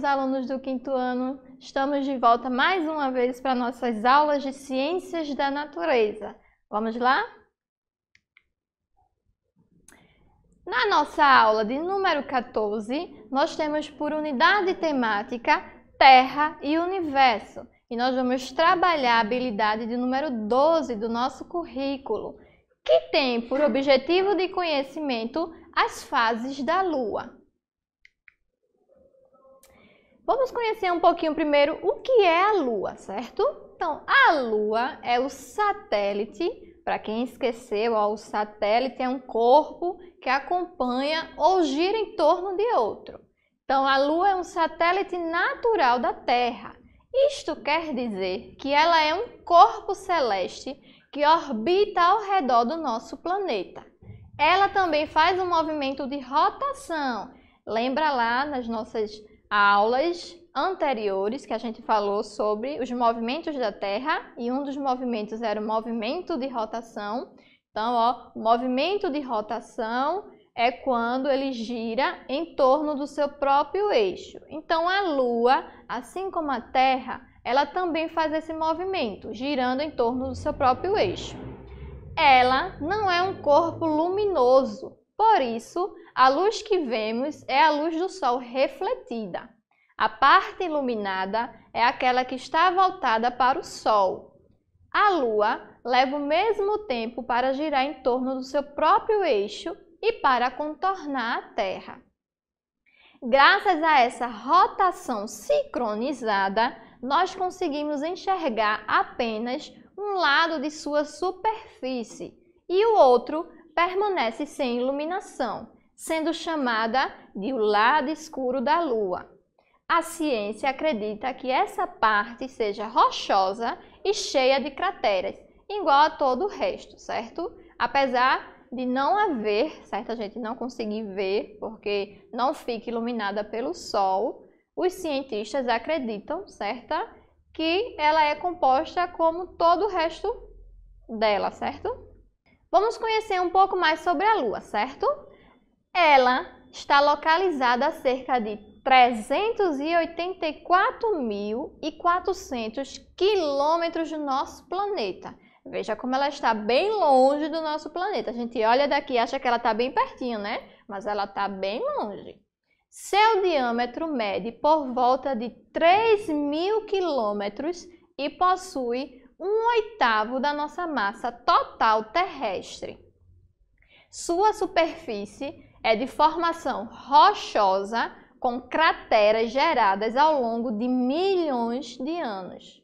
queridos alunos do quinto ano, estamos de volta mais uma vez para nossas aulas de Ciências da Natureza. Vamos lá? Na nossa aula de número 14, nós temos por unidade temática Terra e Universo. E nós vamos trabalhar a habilidade de número 12 do nosso currículo, que tem por objetivo de conhecimento as fases da Lua. Vamos conhecer um pouquinho primeiro o que é a Lua, certo? Então, a Lua é o satélite, para quem esqueceu, ó, o satélite é um corpo que acompanha ou gira em torno de outro. Então, a Lua é um satélite natural da Terra. Isto quer dizer que ela é um corpo celeste que orbita ao redor do nosso planeta. Ela também faz um movimento de rotação. Lembra lá nas nossas aulas anteriores que a gente falou sobre os movimentos da Terra e um dos movimentos era o movimento de rotação. Então, ó, movimento de rotação é quando ele gira em torno do seu próprio eixo. Então, a Lua, assim como a Terra, ela também faz esse movimento, girando em torno do seu próprio eixo. Ela não é um corpo luminoso, por isso, a luz que vemos é a luz do Sol refletida. A parte iluminada é aquela que está voltada para o Sol. A Lua leva o mesmo tempo para girar em torno do seu próprio eixo e para contornar a Terra. Graças a essa rotação sincronizada, nós conseguimos enxergar apenas um lado de sua superfície e o outro permanece sem iluminação, sendo chamada de o lado escuro da Lua. A ciência acredita que essa parte seja rochosa e cheia de crateras, igual a todo o resto, certo? Apesar de não haver, certo? A gente não conseguir ver porque não fica iluminada pelo sol, os cientistas acreditam, certo? Que ela é composta como todo o resto dela, certo? Vamos conhecer um pouco mais sobre a Lua, certo? Ela está localizada a cerca de 384.400 quilômetros do nosso planeta. Veja como ela está bem longe do nosso planeta. A gente olha daqui e acha que ela está bem pertinho, né? Mas ela está bem longe. Seu diâmetro mede por volta de 3 mil quilômetros e possui um oitavo da nossa massa total terrestre. Sua superfície é de formação rochosa com crateras geradas ao longo de milhões de anos.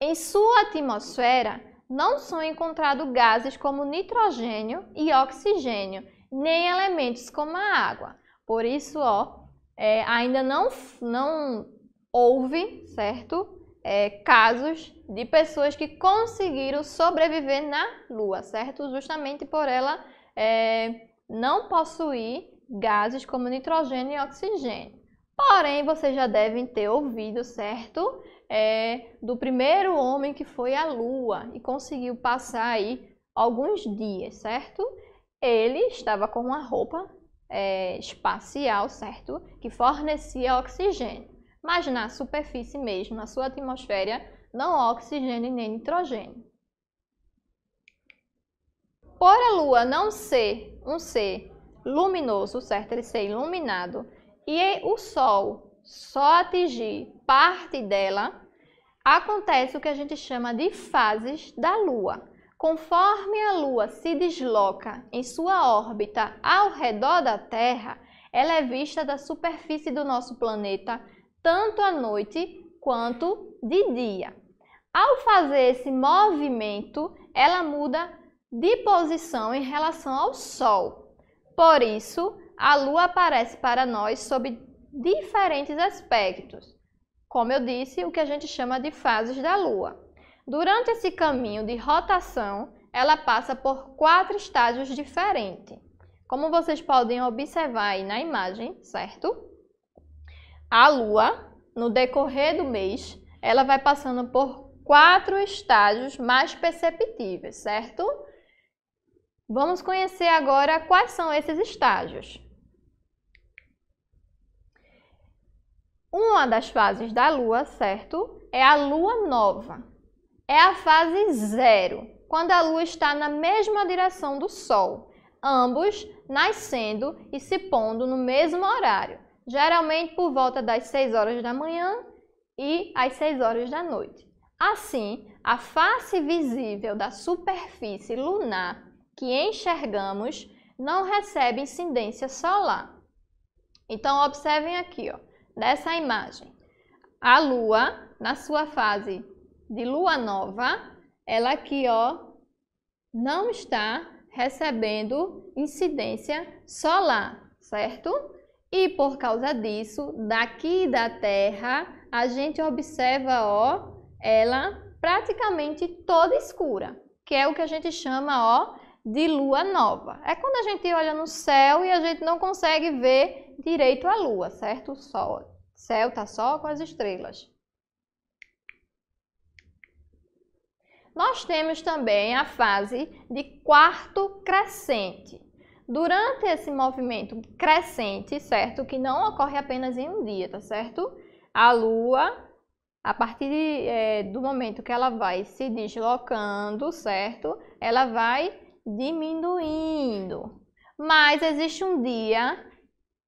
Em sua atmosfera, não são encontrados gases como nitrogênio e oxigênio, nem elementos como a água. Por isso, ó, é, ainda não, não houve, certo? é, casos de pessoas que conseguiram sobreviver na Lua, certo? Justamente por ela é, não possuir gases como nitrogênio e oxigênio. Porém, vocês já devem ter ouvido, certo? É, do primeiro homem que foi à Lua e conseguiu passar aí alguns dias, certo? Ele estava com uma roupa é, espacial, certo? Que fornecia oxigênio mas na superfície mesmo, na sua atmosfera, não há oxigênio nem nitrogênio. Por a Lua não ser um ser luminoso, certo? Ele ser iluminado, e o Sol só atingir parte dela, acontece o que a gente chama de fases da Lua. Conforme a Lua se desloca em sua órbita ao redor da Terra, ela é vista da superfície do nosso planeta tanto à noite quanto de dia. Ao fazer esse movimento, ela muda de posição em relação ao Sol. Por isso, a Lua aparece para nós sob diferentes aspectos. Como eu disse, o que a gente chama de fases da Lua. Durante esse caminho de rotação, ela passa por quatro estágios diferentes. Como vocês podem observar aí na imagem, certo? a Lua, no decorrer do mês, ela vai passando por quatro estágios mais perceptíveis, certo? Vamos conhecer agora quais são esses estágios. Uma das fases da Lua, certo? É a Lua nova. É a fase zero, quando a Lua está na mesma direção do Sol, ambos nascendo e se pondo no mesmo horário geralmente por volta das 6 horas da manhã e às 6 horas da noite. Assim, a face visível da superfície lunar que enxergamos não recebe incidência solar. Então, observem aqui, ó, dessa imagem. A Lua, na sua fase de Lua nova, ela aqui, ó, não está recebendo incidência solar, certo? E por causa disso, daqui da Terra, a gente observa, ó, ela praticamente toda escura, que é o que a gente chama, ó, de lua nova. É quando a gente olha no céu e a gente não consegue ver direito a lua, certo? O sol, céu tá só com as estrelas. Nós temos também a fase de quarto crescente durante esse movimento crescente, certo? Que não ocorre apenas em um dia, tá certo? A Lua, a partir de, é, do momento que ela vai se deslocando, certo? Ela vai diminuindo. Mas existe um dia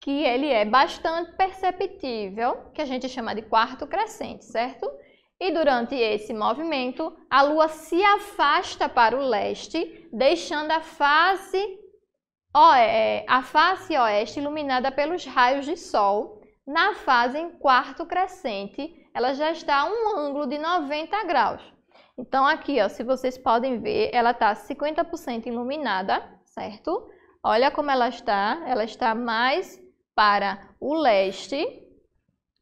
que ele é bastante perceptível, que a gente chama de quarto crescente, certo? E durante esse movimento, a Lua se afasta para o leste, deixando a fase é, é, a face oeste iluminada pelos raios de sol, na fase em quarto crescente, ela já está a um ângulo de 90 graus. Então aqui, ó, se vocês podem ver, ela está 50% iluminada, certo? Olha como ela está, ela está mais para o leste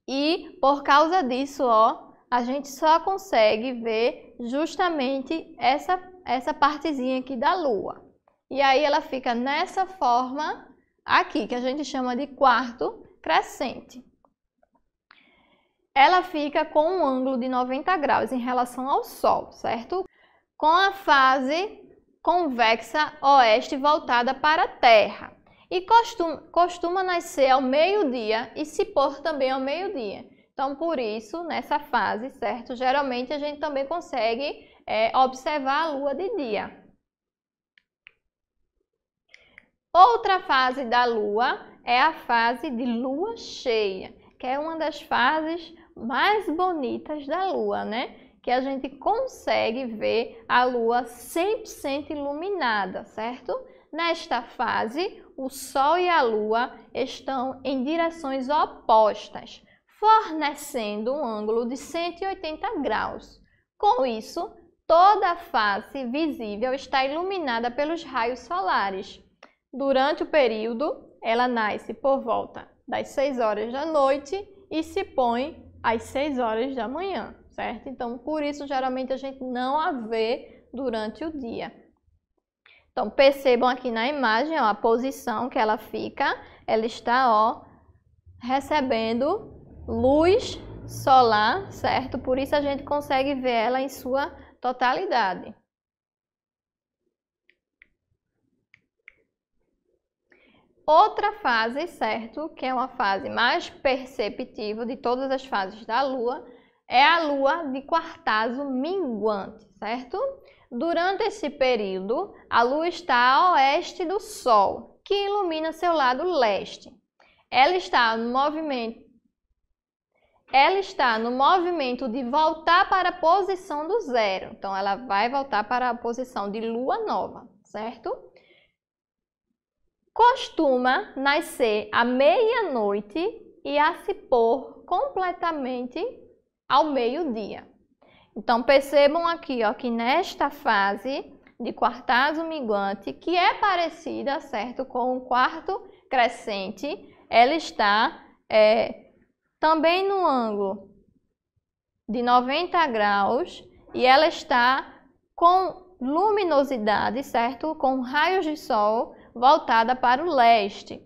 e por causa disso, ó, a gente só consegue ver justamente essa, essa partezinha aqui da lua. E aí ela fica nessa forma aqui, que a gente chama de quarto crescente. Ela fica com um ângulo de 90 graus em relação ao Sol, certo? Com a fase convexa oeste voltada para a Terra. E costuma, costuma nascer ao meio-dia e se pôr também ao meio-dia. Então, por isso, nessa fase, certo? Geralmente a gente também consegue é, observar a lua de dia. Outra fase da lua é a fase de lua cheia, que é uma das fases mais bonitas da lua, né? Que a gente consegue ver a lua 100% iluminada, certo? Nesta fase, o sol e a lua estão em direções opostas, fornecendo um ângulo de 180 graus. Com isso, toda a face visível está iluminada pelos raios solares, Durante o período, ela nasce por volta das 6 horas da noite e se põe às 6 horas da manhã, certo? Então, por isso, geralmente a gente não a vê durante o dia. Então, percebam aqui na imagem ó, a posição que ela fica. Ela está ó, recebendo luz solar, certo? Por isso a gente consegue ver ela em sua totalidade. Outra fase, certo, que é uma fase mais perceptiva de todas as fases da Lua, é a Lua de quartazo minguante, certo? Durante esse período, a Lua está a oeste do Sol, que ilumina seu lado leste. Ela está no movimento ela está no movimento de voltar para a posição do zero. Então, ela vai voltar para a posição de lua nova, certo? costuma nascer à meia-noite e a se pôr completamente ao meio-dia. Então percebam aqui ó, que nesta fase de quartazo minguante, que é parecida certo, com o quarto crescente, ela está é, também no ângulo de 90 graus e ela está com luminosidade, certo? Com raios de sol voltada para o leste.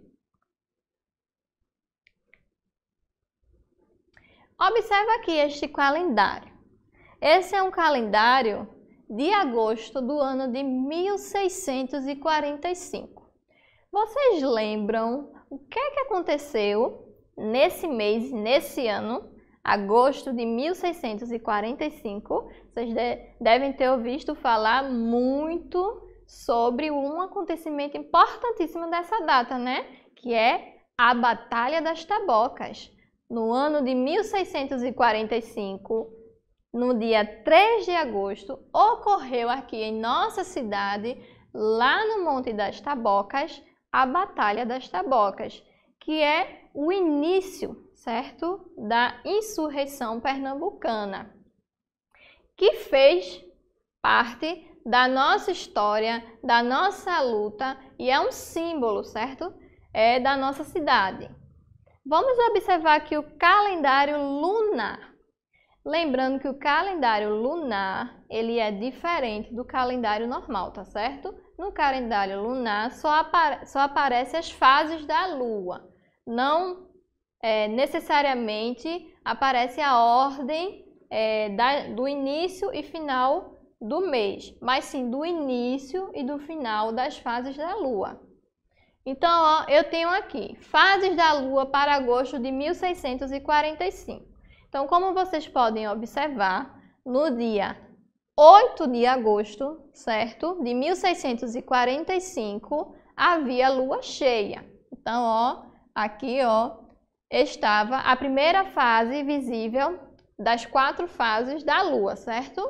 Observa aqui este calendário. Esse é um calendário de agosto do ano de 1645. Vocês lembram o que, é que aconteceu nesse mês, nesse ano, agosto de 1645? Vocês de devem ter ouvido falar muito sobre um acontecimento importantíssimo dessa data, né? Que é a Batalha das Tabocas. No ano de 1645, no dia 3 de agosto, ocorreu aqui em nossa cidade, lá no Monte das Tabocas, a Batalha das Tabocas, que é o início, certo, da insurreição pernambucana, que fez parte da nossa história, da nossa luta e é um símbolo, certo? É da nossa cidade. Vamos observar aqui o calendário lunar. Lembrando que o calendário lunar, ele é diferente do calendário normal, tá certo? No calendário lunar só, apare só aparecem as fases da lua. Não é, necessariamente aparece a ordem é, da, do início e final do mês, mas sim do início e do final das fases da Lua. Então, ó, eu tenho aqui fases da Lua para agosto de 1645. Então, como vocês podem observar, no dia 8 de agosto, certo? De 1645, havia lua cheia. Então, ó, aqui, ó, estava a primeira fase visível das quatro fases da lua, certo?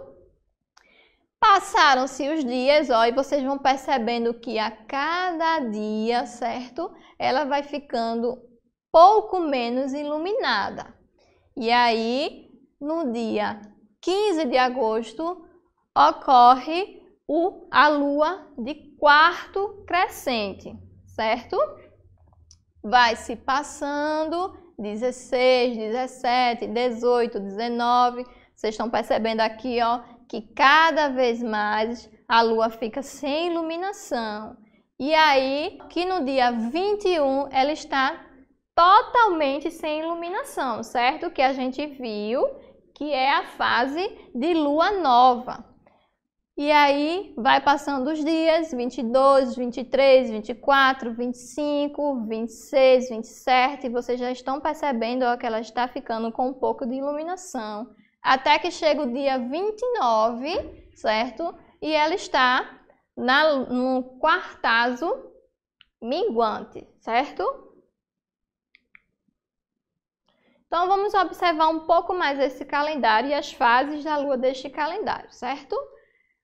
Passaram-se os dias, ó, e vocês vão percebendo que a cada dia, certo? Ela vai ficando pouco menos iluminada. E aí, no dia 15 de agosto, ocorre o, a lua de quarto crescente, certo? Vai se passando 16, 17, 18, 19. Vocês estão percebendo aqui, ó, que cada vez mais a lua fica sem iluminação. E aí que no dia 21 ela está totalmente sem iluminação, certo? Que a gente viu que é a fase de lua nova. E aí vai passando os dias, 22, 23, 24, 25, 26, 27, e vocês já estão percebendo ó, que ela está ficando com um pouco de iluminação até que chega o dia 29, certo? E ela está na, no quartazo minguante, certo? Então vamos observar um pouco mais esse calendário e as fases da lua deste calendário, certo?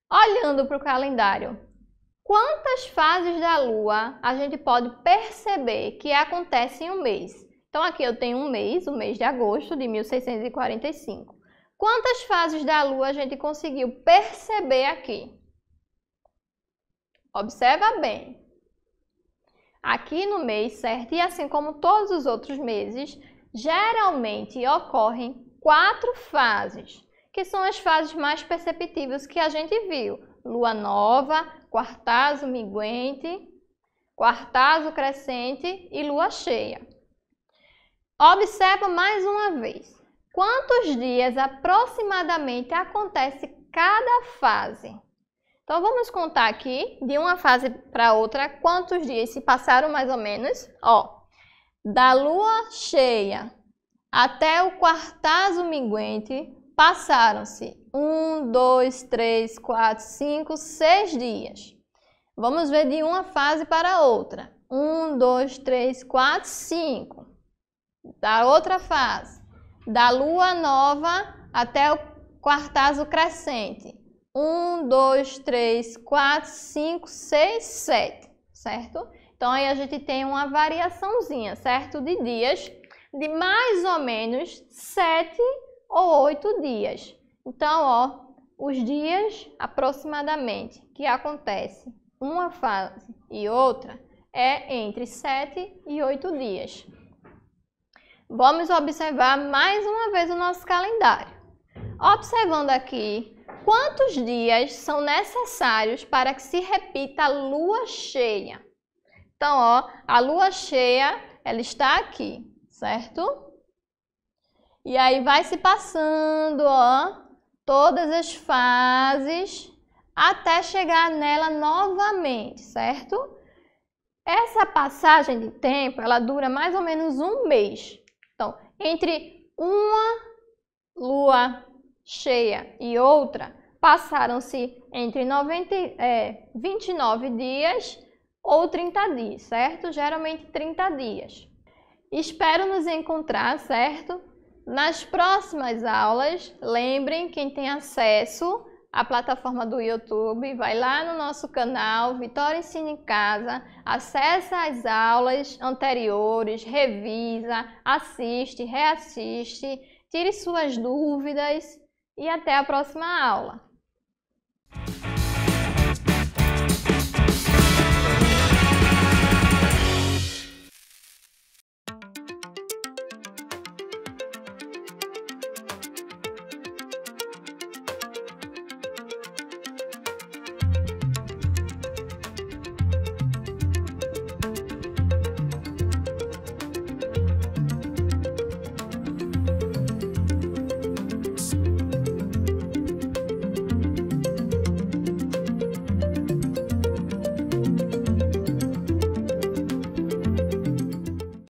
Olhando para o calendário, quantas fases da lua a gente pode perceber que acontecem em um mês? Então aqui eu tenho um mês, o mês de agosto de 1645. Quantas fases da Lua a gente conseguiu perceber aqui? Observa bem. Aqui no mês certo, e assim como todos os outros meses, geralmente ocorrem quatro fases, que são as fases mais perceptíveis que a gente viu. Lua nova, quartazo minguente, quartazo crescente e lua cheia. Observa mais uma vez quantos dias aproximadamente acontece cada fase. Então, vamos contar aqui, de uma fase para outra, quantos dias se passaram mais ou menos. Ó, da lua cheia até o quartazo minguente, passaram-se um, dois, três, quatro, cinco, seis dias. Vamos ver de uma fase para outra. Um, dois, três, quatro, cinco. Da outra fase da lua nova até o quartazo crescente. 1, 2, 3, 4, 5, 6, 7, certo? Então aí a gente tem uma variaçãozinha, certo? De dias de mais ou menos 7 ou 8 dias. Então, ó, os dias aproximadamente que acontece uma fase e outra é entre 7 e 8 dias. Vamos observar mais uma vez o nosso calendário. Observando aqui quantos dias são necessários para que se repita a lua cheia. Então, ó, a lua cheia, ela está aqui, certo? E aí vai se passando, ó, todas as fases até chegar nela novamente, certo? Essa passagem de tempo, ela dura mais ou menos um mês entre uma lua cheia e outra, passaram-se entre 90, é, 29 dias ou 30 dias, certo? Geralmente 30 dias. Espero nos encontrar, certo? Nas próximas aulas, lembrem quem tem acesso a plataforma do YouTube, vai lá no nosso canal Vitória Ensina em Casa, acessa as aulas anteriores, revisa, assiste, reassiste, tire suas dúvidas e até a próxima aula.